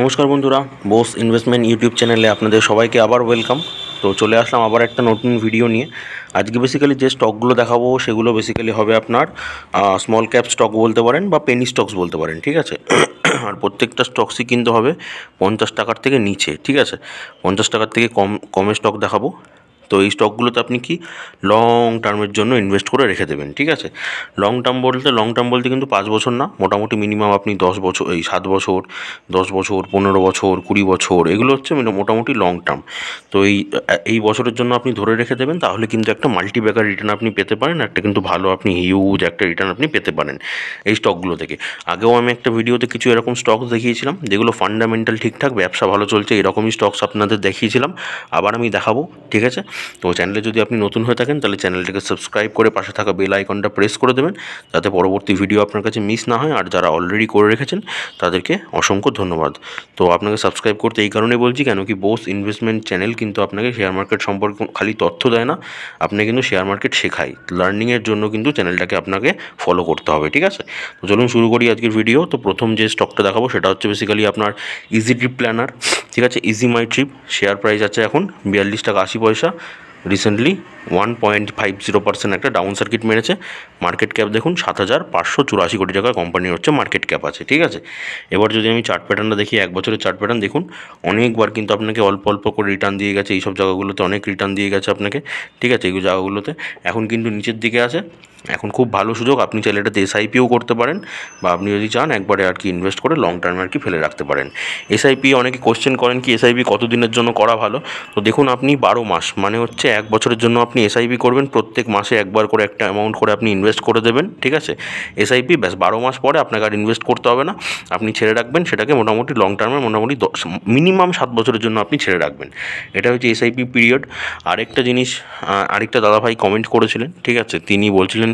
নমস্কার বন্ধুরা Bose investment YouTube চ্যানেলে আপনাদের সবাইকে আবার ওয়েলকাম তো চলে আসলাম আবার একটা নতুন ভিডিও নিয়ে আজকে বেসিক্যালি যে স্টকগুলো দেখাবো সেগুলো বেসিক্যালি হবে আপনার স্মল ক্যাপ স্টক বলতে পারেন বা পেনি স্টকস বলতে পারেন ঠিক আছে আর প্রত্যেকটা স্টকসই কিন্তু হবে পঞ্চাশ টাকার থেকে নিচে ঠিক আছে পঞ্চাশ টাকার থেকে কম কমে স্টক দেখাবো তো এই স্টকগুলোতে আপনি কি লং টার্মের জন্য ইনভেস্ট করে রেখে দেবেন ঠিক আছে লং টার্ম বলতে লং টার্ম বলতে কিন্তু পাঁচ বছর না মোটামুটি মিনিমাম আপনি দশ বছর এই সাত বছর দশ বছর পনেরো বছর কুড়ি বছর এগুলো হচ্ছে মোটামুটি লং টার্ম তো এই এই বছরের জন্য আপনি ধরে রেখে দেবেন তাহলে কিন্তু একটা মাল্টি ব্যাকার রিটার্ন আপনি পেতে পারেন একটা কিন্তু ভালো আপনি হিউজ একটা রিটার্ন আপনি পেতে পারেন এই স্টকগুলো থেকে আগেও আমি একটা ভিডিওতে কিছু এরকম স্টকস দেখিয়েছিলাম যেগুলো ফান্ডামেন্টাল ঠিকঠাক ব্যবসা ভালো চলছে এরকমই স্টকস আপনাদের দেখিয়েছিলাম আবার আমি দেখাবো ঠিক আছে তো চ্যানেলে যদি আপনি নতুন হয়ে থাকেন তাহলে চ্যানেলটিকে সাবস্ক্রাইব করে পাশে থাকা বেল আইকনটা প্রেস করে দেবেন যাতে পরবর্তী ভিডিও আপনার কাছে মিস না হয় আর যারা অলরেডি করে রেখেছেন তাদেরকে অসংখ্য ধন্যবাদ তো আপনাকে সাবস্ক্রাইব করতে এই কারণে বলছি কেন কি বোস ইনভেস্টমেন্ট চ্যানেল কিন্তু আপনাকে শেয়ার মার্কেট সম্পর্কে খালি তথ্য দেয় না আপনি কিন্তু শেয়ার মার্কেট শেখায় লার্নিংয়ের জন্য কিন্তু চ্যানেলটাকে আপনাকে ফলো করতে হবে ঠিক আছে তো চলুন শুরু করি আজকের ভিডিও তো প্রথম যে স্টকটা দেখাবো সেটা হচ্ছে বেসিক্যালি আপনার ইজি ট্রিপ প্ল্যানার ঠিক আছে Ease My Trip share price আছে এখন বিয়াল্লিশ টাকা আশি পয়সা recently one point five zero percent একটা ডাউন সার্কিট মেরেছে মার্কেট ক্যাপ দেখুন সাত হাজার পাঁচশো চুরাশি কোটি টাকা কোম্পানির হচ্ছে মার্কেট ক্যাপ আছে ঠিক আছে এবার যদি আমি চার্ট প্যাটার্নটা দেখি এক বছরের চার্ট প্যাটার্ন দেখুন অনেকবার কিন্তু আপনাকে অল্প অল্প করে রিটার্ন দিয়ে গেছে এইসব জায়গাগুলোতে অনেক রিটার্ন দিয়ে গেছে আপনাকে ঠিক আছে এই জায়গাগুলোতে এখন কিন্তু নিচের দিকে আছে এখন খুব ভালো সুযোগ আপনি চাইলে এটাতে এসআইপিও করতে পারেন বা আপনি যদি চান একবারে আর কি ইনভেস্ট করে লং টার্মে আর কি ফেলে রাখতে পারেন এসআইপি অনেকে কোশ্চেন করেন কি এসআইপি কত দিনের জন্য করা ভালো তো দেখুন আপনি বারো মাস মানে হচ্ছে এক বছরের জন্য আপনি এসআইপি করবেন প্রত্যেক মাসে একবার করে একটা অ্যামাউন্ট করে আপনি ইনভেস্ট করে দেবেন ঠিক আছে এসআইপি ব্যাস বারো মাস পরে আপনাকে আর ইনভেস্ট করতে হবে না আপনি ছেড়ে রাখবেন সেটাকে মোটামুটি লং টার্মে মোটামুটি দশ মিনিমাম সাত বছরের জন্য আপনি ছেড়ে রাখবেন এটা হচ্ছে এসআইপি পিরিয়ড আরেকটা জিনিস আরেকটা দাদাভাই কমেন্ট করেছিলেন ঠিক আছে তিনি বলছিলেন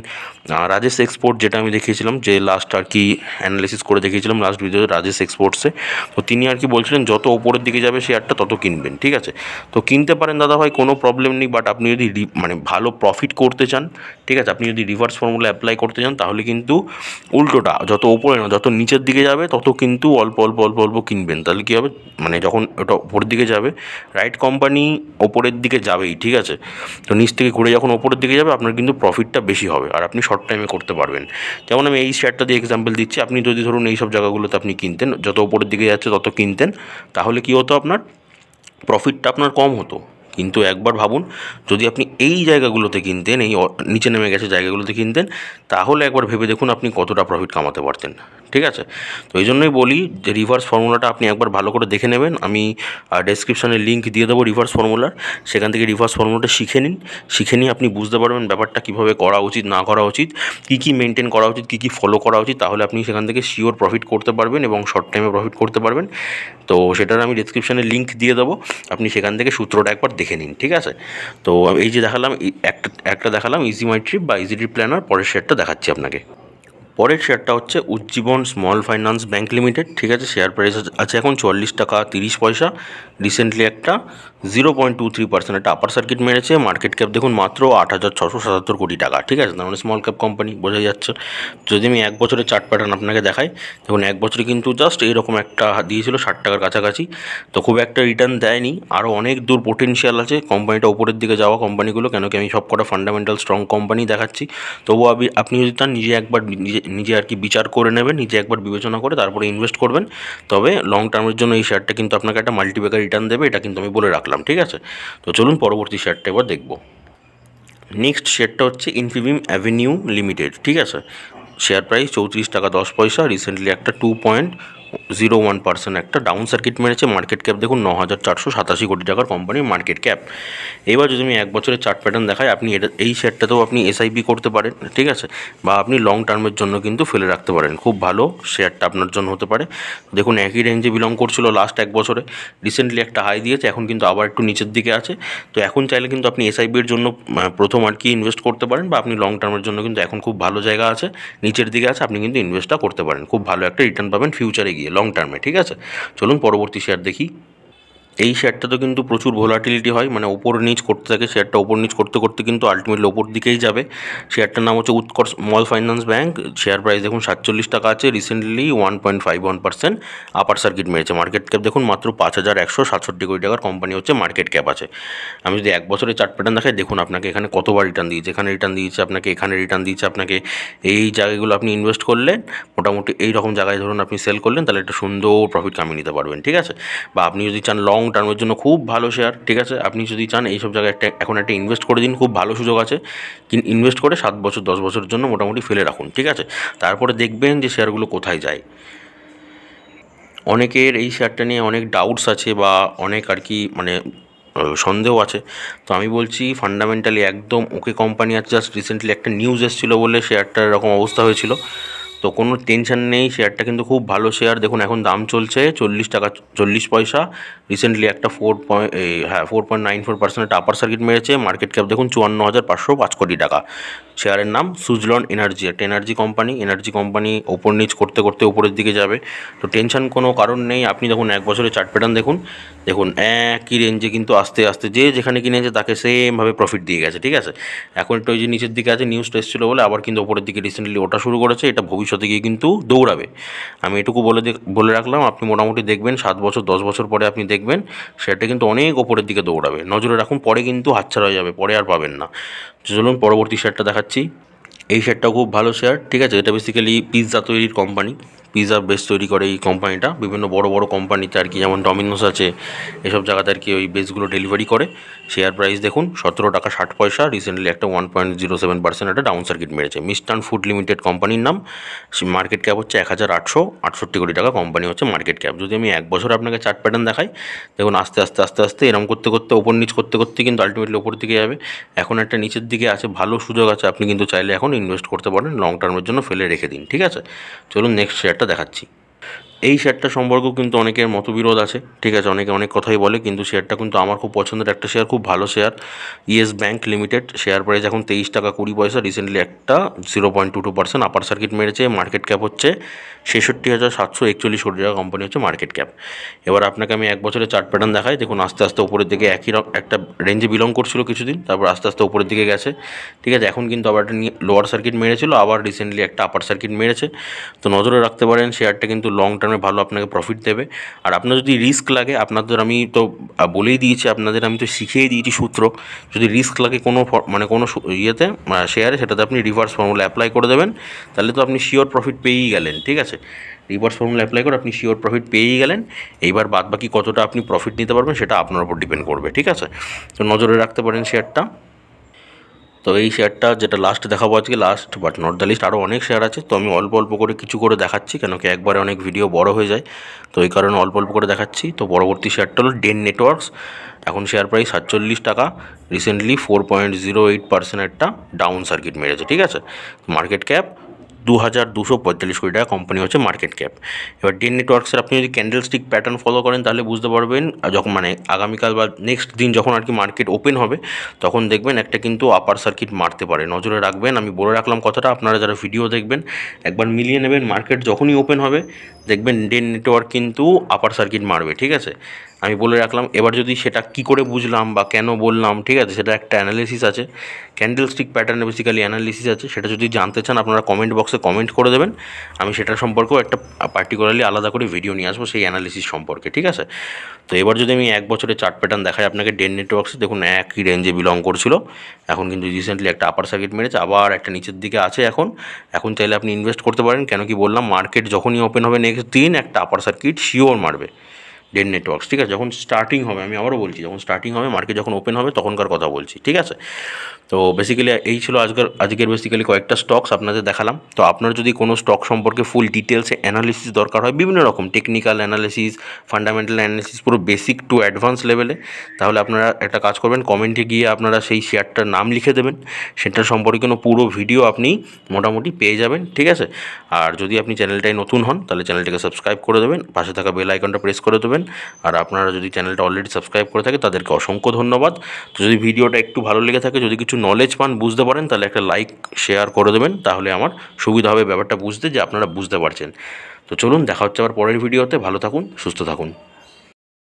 রাজেশ এক্সপোর্ট যেটা আমি দেখিয়েছিলাম যে লাস্ট আর কি অ্যানালিসিস করে দেখিয়েছিলাম লাস্ট ভিডিওতে রাজেশ এক্সপোর্টসে তো তিনি আর কি বলছিলেন যত ওপরের দিকে যাবে শেয়ারটা তত কিনবেন ঠিক আছে তো কিনতে পারেন দাদা ভাই কোনো প্রবলেম নেই বাট আপনি যদি মানে ভালো প্রফিট করতে চান ঠিক আছে আপনি যদি রিভার্স ফর্মুলা অ্যাপ্লাই করতে চান তাহলে কিন্তু উল্টোটা যত ওপরে না যত নিচের দিকে যাবে তত কিন্তু অল্প অল্প অল্প অল্প কিনবেন তাহলে কী হবে মানে যখন ওটা ওপরের দিকে যাবে রাইট কোম্পানি ওপরের দিকে যাবেই ঠিক আছে তো নিচ থেকে ঘুরে যখন ওপরের দিকে যাবে আপনার কিন্তু প্রফিটটা বেশি হবে আর আপনি শর্ট টাইমে করতে পারবেন যেমন আমি এই শেয়ারটা দিয়ে এক্সাম্পল দিচ্ছি আপনি যদি ধরুন এই সব জায়গাগুলোতে আপনি কিনতেন যত উপরের দিকে যাচ্ছে তত কিনতেন তাহলে কি হতো আপনার প্রফিটটা আপনার কম হতো কিন্তু একবার ভাবুন যদি আপনি এই জায়গাগুলোতে কিনতেন এই নিচে নেমে গেছে জায়গাগুলোতে কিনতেন তাহলে একবার ভেবে দেখুন আপনি কতটা প্রফিট কামাতে পারতেন ঠিক আছে তো এই জন্যই বলি যে রিভার্স ফর্মুলাটা আপনি একবার ভালো করে দেখে নেবেন আমি ডেসক্রিপশানে লিঙ্ক দিয়ে দেবো রিভার্স ফর্মুলার সেখান থেকে রিভার্স ফর্মুলাটা শিখে নিন শিখে নিয়ে আপনি বুঝতে পারবেন ব্যাপারটা কীভাবে করা উচিত না করা উচিত কী কী মেনটেন করা উচিত কী কী ফলো করা উচিত তাহলে আপনি সেখান থেকে শিওর প্রফিট করতে পারবেন এবং শর্ট টাইমে প্রফিট করতে পারবেন তো সেটার আমি ডেসক্রিপশানে লিঙ্ক দিয়ে দেবো আপনি সেখান থেকে সূত্রটা একবার দেখে নিন ঠিক আছে তো এই যে দেখালাম একটা একটা দেখালাম ইজি মাই ট্রিপ বা ইজি ট্রিপ প্ল্যানার পরের শেয়ারটা দেখাচ্ছি আপনাকে পরের শেয়ারটা হচ্ছে Ujjivan small finance bank limited ঠিক আছে শেয়ার প্রাইস আছে এখন চুয়াল্লিশ টাকা তিরিশ পয়সা রিসেন্টলি একটা zero point two three percent একটা আপার সার্কিট মেরেছে মার্কেট ক্যাপ দেখুন মাত্র আট হাজার ছশো সাতাত্তর কোটি টাকা ঠিক আছে তার স্মল ক্যাপ কোম্পানি বোঝা যাচ্ছে যদি আমি এক বছরের চার্ট প্যাটার্ন আপনাকে দেখাই দেখুন এক বছরে কিন্তু জাস্ট এরকম একটা দিয়েছিল ষাট টাকার কাছাকাছি তো খুব একটা রিটার্ন দেয়নি আরও অনেক দূর পোটেনশিয়াল আছে কোম্পানিটা উপরের দিকে যাওয়া কোম্পানিগুলো কেন কি আমি সব কটা ফান্ডামেন্টাল স্ট্রং কোম্পানি দেখাচ্ছি তবুও আপনি যদি তার নিজে একবার নিজে আর কি বিচার করে নেবেন নিজে একবার বিবেচনা করে তারপরে ইনভেস্ট করবেন তবে লং টার্মের জন্য এই শেয়ারটা কিন্তু আপনাকে একটা মাল্টিপেকার রিটার্ন দেবে এটা কিন্তু আমি বলে রাখলাম ঠিক আছে তো চলুন পরবর্তী শেয়ারটা এবার দেখব নেক্সট শেয়ারটা হচ্ছে ইনফিবিম অ্যাভিনিউ লিমিটেড ঠিক আছে শেয়ার প্রাইস চৌত্রিশ টাকা দশ পয়সা রিসেন্টলি একটা two point zero one percent একটা ডাউন সার্কিট মেরেছে মার্কেট ক্যাপ দেখুন ন হাজার চারশো সাতাশি কোটি টাকার কোম্পানির মার্কেট ক্যাপ এবার যদি আমি এক বছরের চার্ট প্যাটার্ন দেখাই আপনি এটা এই শেয়ারটাতেও আপনি এসআইপি করতে পারেন ঠিক আছে বা আপনি লং টার্মের জন্য কিন্তু ফেলে রাখতে পারেন খুব ভালো শেয়ারটা আপনার জন্য হতে পারে দেখুন একই রেঞ্জে বিলং করছিল লাস্ট এক বছরে রিসেন্টলি একটা হাই দিয়েছে এখন কিন্তু আবার একটু নিচের দিকে আছে তো এখন চাইলে কিন্তু আপনি এসআইপির জন্য প্রথম আর কি ইনভেস্ট করতে পারেন বা আপনি লং টার্মের জন্য কিন্তু এখন খুব ভালো জায়গা আছে নিচের দিকে আছে আপনি কিন্তু ইনভেস্টটা করতে পারেন খুব ভালো একটা রিটার্ন পাবেন ফিউচারে গিয়ে গিয়ে লং টার্মে ঠিক আছে চলুন পরবর্তী শেয়ার দেখি এই শেয়ারটা তো কিন্তু প্রচুর ভোলাটিলিটি হয় মানে ওপর নিচ করতে থাকে শেয়ারটা ওপর নিচ করতে করতে কিন্তু আলটিমেটলি ওপর দিকেই যাবে শেয়ারটার নাম হচ্ছে Utkarsh small finance bank share price দেখুন সাতচল্লিশ টাকা আছে recently one point five one percent upper circuit মেরেছে মার্কেট ক্যাপ দেখুন মাত্র পাঁচ হাজার একশো সাতষট্টি কোটি টাকার কোম্পানি হচ্ছে মার্কেট ক্যাপ আছে আমি যদি এক বছরের চার্ট প্যাটার্ন দেখাই দেখুন আপনাকে এখানে কতবার রিটার্ন দিয়েছে এখানে রিটার্ন দিয়েছে আপনাকে এখানে রিটার্ন দিয়েছে আপনাকে এই জায়গাগুলো আপনি ইনভেস্ট করলেন মোটামুটি এই রকম জায়গায় ধরুন আপনি সেল করলেন তাহলে একটা সুন্দর প্রফিট কামিয়ে নিতে পারবেন ঠিক আছে বা আপনি যদি চান লং টার্মের জন্য খুব ভালো শেয়ার ঠিক আছে আপনি যদি চান এইসব জায়গায় একটা এখন একটা ইনভেস্ট করে দিন খুব ভালো সুযোগ আছে ইনভেস্ট করে সাত বছর দশ বছরের জন্য মোটামুটি ফেলে রাখুন ঠিক আছে তারপরে দেখবেন যে শেয়ারগুলো কোথায় যায় অনেকের এই শেয়ারটা নিয়ে অনেক ডাউটস আছে বা অনেক আর কি মানে সন্দেহ আছে তো আমি বলছি ফান্ডামেন্টালি একদম ওকে কোম্পানি আছে জাস্ট রিসেন্টলি একটা নিউজ এসেছিলো বলে শেয়ারটার এরকম অবস্থা হয়েছিল তো কোনো টেনশান নেই শেয়ারটা কিন্তু খুব ভালো শেয়ার দেখুন এখন দাম চলছে চল্লিশ টাকা চল্লিশ পয়সা রিসেন্টলি একটা ফোর পয়েন্ট হ্যাঁ four point nine four percent upper circuit মেরেছে মার্কেট ক্যাপ দেখুন চুয়ান্ন হাজার পাঁচশো পাঁচ কোটি টাকা শেয়ারের নাম সুজলন এনার্জি একটা এনার্জি কোম্পানি এনার্জি কোম্পানি ওপর নিচ করতে করতে উপরের দিকে যাবে তো টেনশান কোনো কারণ নেই আপনি দেখুন এক বছরের চার্ট প্যাটার্ন দেখুন দেখুন একই রেঞ্জে কিন্তু আস্তে আস্তে যে যেখানে কিনেছে তাকে সেমভাবে প্রফিট দিয়ে গেছে ঠিক আছে এখন একটু ওই যে নিচের দিকে আছে নিউজটা এসেছিলো বলে আবার কিন্তু ওপরের দিকে রিসেন্টলি ওটা শুরু করেছে এটা ভবিষ্যৎ ভবিষ্যতে গিয়ে কিন্তু দৌড়াবে আমি এটুকু বলে বলে রাখলাম আপনি মোটামুটি দেখবেন সাত বছর দশ বছর পরে আপনি দেখবেন সেটা কিন্তু অনেক ওপরের দিকে দৌড়াবে নজরে রাখুন পরে কিন্তু হাতছাড়া হয়ে যাবে পরে আর পাবেন না চলুন পরবর্তী শেয়ারটা দেখাচ্ছি এই শেয়ারটা খুব ভালো শেয়ার ঠিক আছে এটা বেসিক্যালি পিৎজা তৈরির কোম্পানি পিৎজা বেস তৈরি করে এই কোম্পানিটা বিভিন্ন বড় বড় কোম্পানিতে আর কি যেমন ডমিনোস আছে এসব জায়গাতে আর কি ওই বেসগুলো ডেলিভারি করে শেয়ার প্রাইস দেখুন সতেরো টাকা ষাট পয়সা রিসেন্টলি একটা one point zero seven percent একটা ডাউন সার্কিট মেরেছে মিস্টার্ন ফুড লিমিটেড কোম্পানির নাম মার্কেট ক্যাপ হচ্ছে এক হাজার আটশো আটষট্টি কোটি টাকা কোম্পানি হচ্ছে মার্কেট ক্যাপ যদি আমি এক বছর আপনাকে চার্ট প্যাটার্ন দেখাই দেখুন আস্তে আস্তে আস্তে আস্তে এরম করতে করতে ওপর নিচ করতে করতে কিন্তু আলটিমেটলি ওপর দিকে যাবে এখন একটা নিচের দিকে আছে ভালো সুযোগ আছে আপনি কিন্তু চাইলে এখন ইনভেস্ট করতে পারেন লং টার্মের জন্য ফেলে রেখে দিন ঠিক আছে চলুন নেক্সট শেয়ার দেখাচ্ছি এই শেয়ারটা সম্পর্কেও কিন্তু অনেকের মতবিরোধ আছে ঠিক আছে অনেকে অনেক কথাই বলে কিন্তু শেয়ারটা কিন্তু আমার খুব পছন্দের একটা শেয়ার খুব ভালো share yes bank limited share price এখন তেইশ টাকা কুড়ি পয়সা রিসেন্টলি একটা zero point two two percent upper circuit মেরেছে মার্কেট ক্যাপ হচ্ছে ছেষট্টি হাজার সাতশো একচল্লিশ কোটি টাকা কোম্পানি হচ্ছে মার্কেট ক্যাপ এবার আপনাকে আমি এক বছরে চার্ট প্যাটার্ন দেখাই দেখুন আস্তে আস্তে উপরের দিকে একই একটা রেঞ্জে বিলং করছিল কিছুদিন তারপর আস্তে আস্তে উপরের দিকে গেছে ঠিক আছে এখন কিন্তু আবার একটা লোয়ার সার্কিট মেরেছিল আবার রিসেন্টলি একটা আপার সার্কিট মেরেছে তো নজরে রাখতে পারেন শেয়ারটা কিন্তু লং টার্ম টার্মে ভালো আপনাকে প্রফিট দেবে আর আপনার যদি রিস্ক লাগে আপনাদের আমি তো বলেই দিয়েছি আপনাদের আমি তো শিখিয়ে দিয়েছি সূত্র যদি রিস্ক লাগে কোনো মানে কোনো ইয়েতে শেয়ারে সেটাতে আপনি রিভার্স ফর্মুলা অ্যাপ্লাই করে দেবেন তাহলে তো আপনি শিওর প্রফিট পেয়েই গেলেন ঠিক আছে রিভার্স ফর্মুলা অ্যাপ্লাই করে আপনি শিওর প্রফিট পেয়েই গেলেন এইবার বাদ বাকি কতটা আপনি প্রফিট নিতে পারবেন সেটা আপনার উপর ডিপেন্ড করবে ঠিক আছে তো নজরে রাখতে পারেন শেয়ারটা তো এই শেয়ারটা যেটা লাস্ট দেখাবো আজকে last but not the least আরও অনেক শেয়ার আছে তো আমি অল্প অল্প করে কিছু করে দেখাচ্ছি কেন কি একবারে অনেক ভিডিও বড় হয়ে যায় তো এই কারণে অল্প অল্প করে দেখাচ্ছি তো পরবর্তী শেয়ারটা হলো ডেন নেটওয়ার্কস এখন শেয়ার প্রাইস সাতচল্লিশ টাকা recently four point zero eight percent একটা ডাউন সার্কিট মেরেছে ঠিক আছে মার্কেট ক্যাপ দু হাজার দুশো পঁয়তাল্লিশ কোটি টাকা কোম্পানি হচ্ছে মার্কেট ক্যাপ এবার ডেন নেটওয়ার্কসের আপনি যদি ক্যান্ডেল স্টিক প্যাটার্ন ফলো করেন তাহলে বুঝতে পারবেন যখন মানে আগামীকাল বা নেক্সট দিন যখন আর কি মার্কেট ওপেন হবে তখন দেখবেন একটা কিন্তু আপার সার্কিট মারতে পারে নজরে রাখবেন আমি বলে রাখলাম কথাটা আপনারা যারা ভিডিও দেখবেন একবার মিলিয়ে নেবেন মার্কেট যখনই ওপেন হবে দেখবেন ডেন নেটওয়ার্ক কিন্তু আপার সার্কিট মারবে ঠিক আছে আমি বলে রাখলাম এবার যদি সেটা কি করে বুঝলাম বা কেন বললাম ঠিক আছে সেটা একটা অ্যানালিসিস আছে ক্যান্ডেল স্টিক প্যাটার্নে বেসিক্যালি অ্যানালিসিস আছে সেটা যদি জানতে চান আপনারা কমেন্ট বক্সে কমেন্ট করে দেবেন আমি সেটা সম্পর্কেও একটা পার্টিকুলারলি আলাদা করে ভিডিও নিয়ে আসবো সেই অ্যানালিসিস সম্পর্কে ঠিক আছে তো এবার যদি আমি এক বছরে চার্ট প্যাটার্ন দেখাই আপনাকে ডেন নেটওয়ার্কসে দেখুন একই রেঞ্জে বিলং করছিল এখন কিন্তু রিসেন্টলি একটা আপার সার্কিট মেরেছে আবার একটা নিচের দিকে আছে এখন এখন চাইলে আপনি ইনভেস্ট করতে পারেন কেন কি বললাম মার্কেট যখনই ওপেন হবে নেক্সট দিন একটা আপার সার্কিট শিওর মারবে ডেন নেটওয়ার্কস ঠিক আছে যখন স্টার্টিং হবে আমি আবারও বলছি যখন স্টার্টিং হবে মার্কেট যখন ওপেন হবে তখনকার কথা বলছি ঠিক আছে তো বেসিক্যালি এই ছিল আজকের আজকের বেসিক্যালি কয়েকটা স্টকস আপনাদের দেখালাম তো আপনার যদি কোনো স্টক সম্পর্কে ফুল ডিটেলসে অ্যানালিসিস দরকার হয় বিভিন্ন রকম টেকনিক্যাল অ্যানালিসিস ফান্ডামেন্টাল অ্যানালিসিস পুরো বেসিক টু অ্যাডভান্স লেভেলে তাহলে আপনারা একটা কাজ করবেন কমেন্টে গিয়ে আপনারা সেই শেয়ারটার নাম লিখে দেবেন সেটার সম্পর্কে কোনো পুরো ভিডিও আপনি মোটামুটি পেয়ে যাবেন ঠিক আছে আর যদি আপনি চ্যানেলটায় নতুন হন তাহলে চ্যানেলটাকে সাবস্ক্রাইব করে দেবেন পাশে থাকা বেল আইকনটা প্রেস করে দেবেন করবেন আর আপনারা যদি চ্যানেলটা অলরেডি সাবস্ক্রাইব করে থাকে তাদেরকে অসংখ্য ধন্যবাদ তো যদি ভিডিওটা একটু ভালো লেগে থাকে যদি কিছু নলেজ পান বুঝতে পারেন তাহলে একটা লাইক শেয়ার করে দেবেন তাহলে আমার সুবিধা হবে ব্যাপারটা বুঝতে যে আপনারা বুঝতে পারছেন তো চলুন দেখা হচ্ছে আবার পরের ভিডিওতে ভালো থাকুন সুস্থ থাকুন